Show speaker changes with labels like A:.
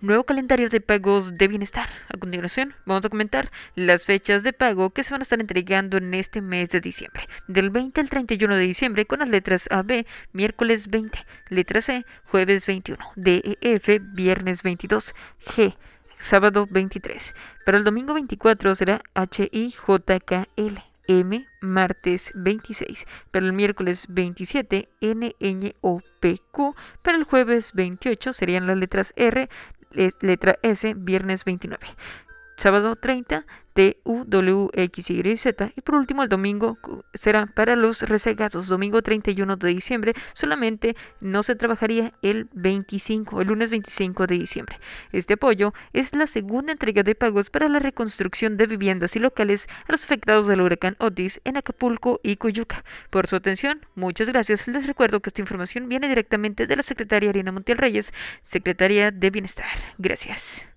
A: Nuevo calendario de pagos de bienestar. A continuación, vamos a comentar las fechas de pago que se van a estar entregando en este mes de diciembre, del 20 al 31 de diciembre, con las letras AB, miércoles 20, letra C, jueves 21, DEF, viernes 22, G, sábado 23. Para el domingo 24 será H L M, martes 26, para el miércoles 27, Q. para el jueves 28 serían las letras R, letra S, viernes 29 sábado 30 TUWXYZ y por último el domingo será para los resegados, domingo 31 de diciembre, solamente no se trabajaría el 25, el lunes 25 de diciembre. Este apoyo es la segunda entrega de pagos para la reconstrucción de viviendas y locales a los afectados del huracán Otis en Acapulco y Coyuca. Por su atención, muchas gracias. Les recuerdo que esta información viene directamente de la secretaria Arena Montiel Reyes, Secretaría de Bienestar. Gracias.